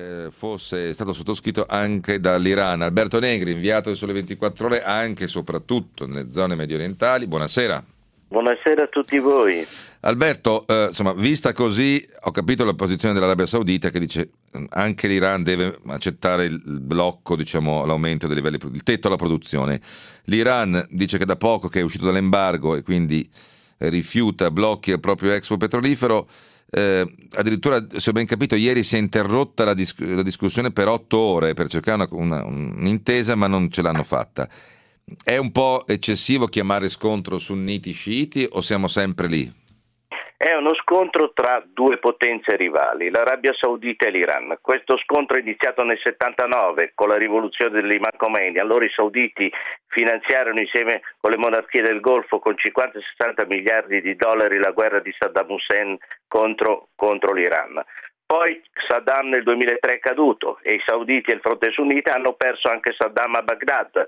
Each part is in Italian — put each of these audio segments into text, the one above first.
Eh, fosse stato sottoscritto anche dall'Iran. Alberto Negri, inviato del Sole 24 Ore anche e soprattutto nelle zone medio orientali. Buonasera. Buonasera a tutti voi. Alberto, eh, insomma, vista così, ho capito la posizione dell'Arabia Saudita che dice che mm, anche l'Iran deve accettare il blocco, diciamo, l'aumento dei livelli, il tetto alla produzione. L'Iran dice che da poco che è uscito dall'embargo e quindi rifiuta blocchi al proprio expo petrolifero. Eh, addirittura, se ho ben capito, ieri si è interrotta la, dis- la discussione per otto ore per cercare una, una, un'intesa, ma non ce l'hanno fatta. È un po' eccessivo chiamare scontro sunniti sciiti o siamo sempre lì? È uno scontro tra due potenze rivali, l'Arabia Saudita e l'Iran. Questo scontro è iniziato nel 79 con la rivoluzione dell'Imam Khomeini. Allora i sauditi finanziarono insieme con le monarchie del Golfo con 50-60 miliardi di dollari la guerra di Saddam Hussein contro, contro l'Iran. Poi Saddam nel 2003 è caduto e i sauditi e il fronte sunnita hanno perso anche Saddam a Baghdad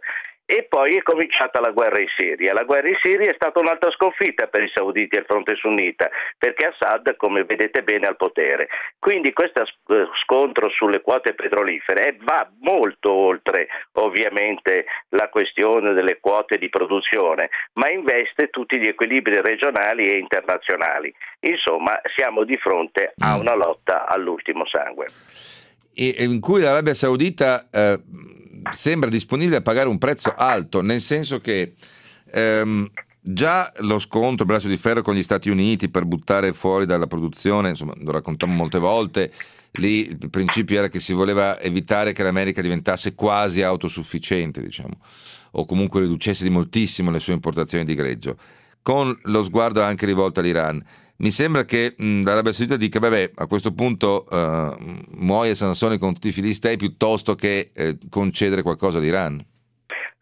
e poi è cominciata la guerra in Siria. La guerra in Siria è stata un'altra sconfitta per i sauditi e il fronte sunnita, perché Assad, come vedete bene, è al potere. Quindi questo eh, scontro sulle quote petrolifere eh, va molto oltre ovviamente la questione delle quote di produzione, ma investe tutti gli equilibri regionali e internazionali. Insomma, siamo di fronte a mm. una lotta all'ultimo sangue. E in cui l'Arabia Saudita... Eh sembra disponibile a pagare un prezzo alto, nel senso che ehm, già lo scontro, il braccio di ferro con gli Stati Uniti per buttare fuori dalla produzione, insomma, lo raccontiamo molte volte, lì il principio era che si voleva evitare che l'America diventasse quasi autosufficiente, diciamo, o comunque riducesse di moltissimo le sue importazioni di greggio, con lo sguardo anche rivolto all'Iran mi sembra che mh, l'Arabia Saudita dica, vabbè, a questo punto uh, eh, muoia Sansone con tutti i filistei piuttosto che eh, concedere qualcosa all'Iran.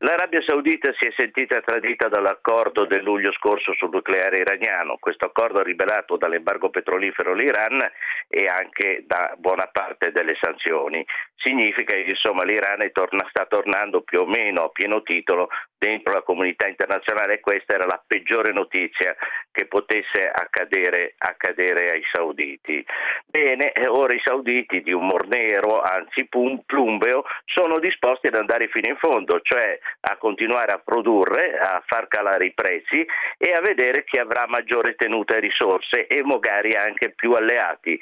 L'Arabia Saudita si è sentita tradita dall'accordo del luglio scorso sul nucleare iraniano. Questo accordo ha rivelato dall'embargo petrolifero l'Iran e anche da buona parte delle sanzioni. Significa che insomma, l'Iran torna, sta tornando più o meno a pieno titolo dentro la comunità internazionale e questa era la peggiore notizia che potesse accadere, accadere ai sauditi. Bene, ora i sauditi di umor nero, anzi plumbeo, sono disposti ad andare fino in fondo, cioè a continuare a produrre, a far calare i prezzi e a vedere chi avrà maggiore tenuta e risorse e magari anche più alleati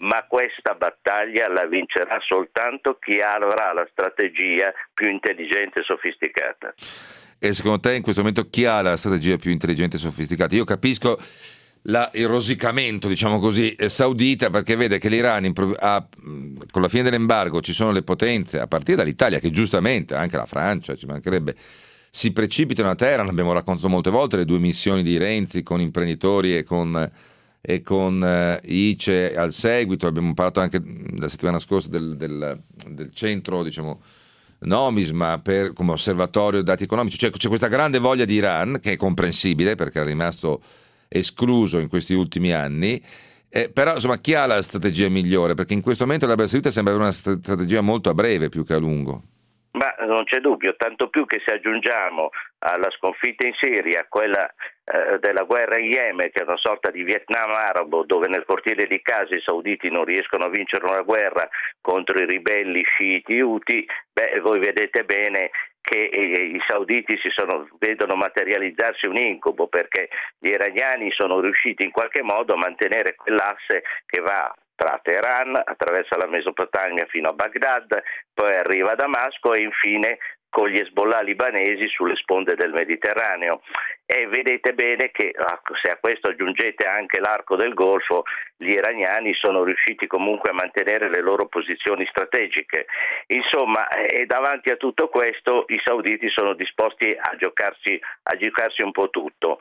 ma questa battaglia la vincerà soltanto chi avrà la strategia più intelligente e sofisticata. E secondo te in questo momento chi ha la strategia più intelligente e sofisticata? Io capisco la, il rosicamento, diciamo così, eh, saudita, perché vede che l'Iran ha, con la fine dell'embargo ci sono le potenze, a partire dall'Italia, che giustamente, anche la Francia, ci mancherebbe, si precipitano a terra, l'abbiamo raccontato molte volte le due missioni di Renzi con imprenditori e con, e con eh, ICE al seguito, abbiamo parlato anche la settimana scorsa del, del, del centro, diciamo, nomisma per, come osservatorio dati economici, cioè, c'è questa grande voglia di Iran, che è comprensibile perché è rimasto escluso in questi ultimi anni. Eh, però insomma chi ha la strategia migliore? Perché in questo momento l'Arabia Saudita sembra avere una strategia molto a breve più che a lungo. Ma non c'è dubbio, tanto più che se aggiungiamo alla sconfitta in Siria quella eh, della guerra in Yemen, che è una sorta di Vietnam arabo, dove nel cortile di casa i sauditi non riescono a vincere una guerra contro i ribelli sciiti uti, beh, voi vedete bene che i sauditi sono, vedono materializzarsi un incubo perché gli iraniani sono riusciti in qualche modo a mantenere quell'asse che va tra Teheran, attraversa la Mesopotamia fino a Baghdad, poi arriva a Damasco e infine con gli Hezbollah libanesi sulle sponde del Mediterraneo e vedete bene che se a questo aggiungete anche l'arco del Golfo, gli iraniani sono riusciti comunque a mantenere le loro posizioni strategiche. Insomma, e davanti a tutto questo i sauditi sono disposti a giocarsi, a giocarsi un po' tutto.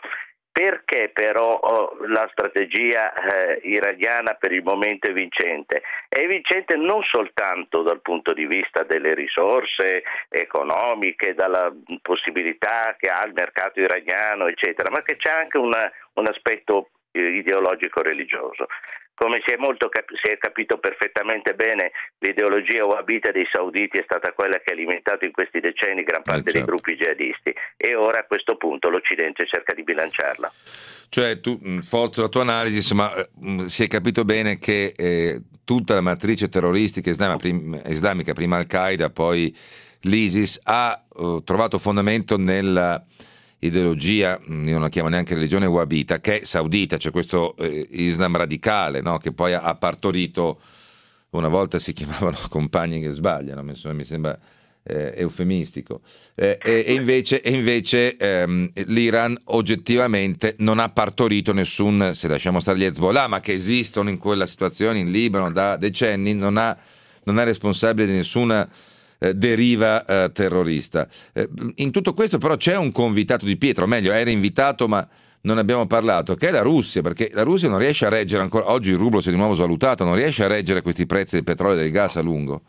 Perché però oh, la strategia eh, iraniana per il momento è vincente? È vincente non soltanto dal punto di vista delle risorse economiche, dalla possibilità che ha il mercato iraniano, eccetera, ma che c'è anche una, un aspetto eh, ideologico-religioso. Come si è, cap- si è, capito perfettamente bene, l'ideologia wahhabita dei sauditi è stata quella che ha alimentato in questi decenni gran eh, parte eh, certo. dei gruppi jihadisti e ora a questo punto l'Occidente cerca di bilanciarla. Cioè, tu forzo la tua analisi, ma eh, si è capito bene che eh, tutta la matrice terroristica prim- islamica, prima Al-Qaeda, poi l'ISIS, ha eh, trovato fondamento nella ideologia, mm, io non la chiamo neanche religione wahhabita, che è saudita, cioè questo eh, Islam radicale no? che poi ha, partorito, una volta si chiamavano compagni che sbagliano, insomma, mi sembra eh, eufemistico, eh, e, invece, e invece ehm, l'Iran oggettivamente non ha partorito nessun, se lasciamo stare gli Hezbollah, ma che esistono in quella situazione in Libano da decenni, non, ha, non è responsabile di nessuna eh, deriva eh, terrorista. Eh, in tutto questo però c'è un convitato di Pietro, o meglio era invitato ma non abbiamo parlato, che è la Russia, perché la Russia non riesce a reggere ancora, oggi il rublo si è di nuovo svalutato, non riesce a reggere questi prezzi del petrolio e del gas a lungo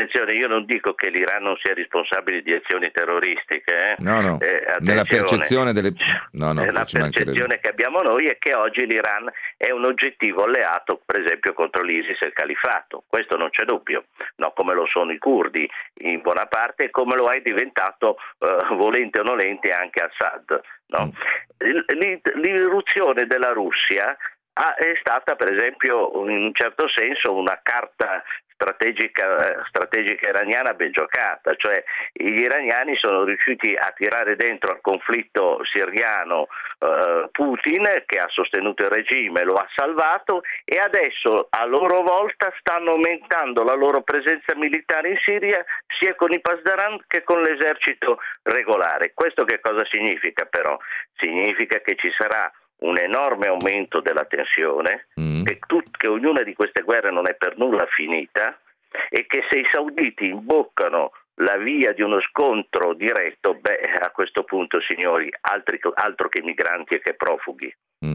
attenzione, io non dico che l'Iran non sia responsabile di azioni terroristiche. Eh? No, no. Eh, nella percezione, delle... no, no, la percezione che abbiamo noi è che oggi l'Iran è un oggettivo alleato, per esempio, contro l'ISIS e il Califfato. Questo non c'è dubbio, no, come lo sono i curdi in buona parte e come lo è diventato, eh, volente o nolente, anche Assad. No? Mm. L'irruzione della Russia ah, è stata per esempio in un certo senso una carta strategica, strategica iraniana ben giocata, cioè gli iraniani sono riusciti a tirare dentro al conflitto siriano eh, Putin che ha sostenuto il regime, lo ha salvato e adesso a loro volta stanno aumentando la loro presenza militare in Siria sia con i Pasdaran che con l'esercito regolare. Questo che cosa significa però? Significa che ci sarà un enorme aumento della tensione, mm. che, tut- che ognuna di queste guerre non è per nulla finita e che se i sauditi imboccano la via di uno scontro diretto, beh, a questo punto, signori, altri, altro che migranti e che profughi. Mm.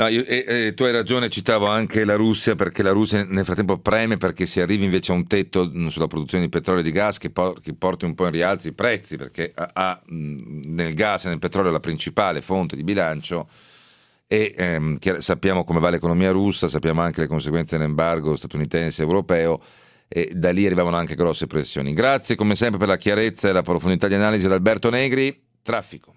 No, io, e, e, tu hai ragione, citavo anche la Russia perché la Russia nel frattempo preme perché si arrivi invece a un tetto mm, sulla produzione di petrolio e di gas che, por che porti un po' in rialzo i prezzi perché ha, ha, mm, nel gas e nel petrolio la principale fonte di bilancio e ehm, sappiamo come va l'economia russa, sappiamo anche le conseguenze dell'embargo statunitense e europeo e da lì arrivavano anche grosse pressioni. Grazie come sempre per la chiarezza e la profondità di analisi ad Alberto Negri. Traffico.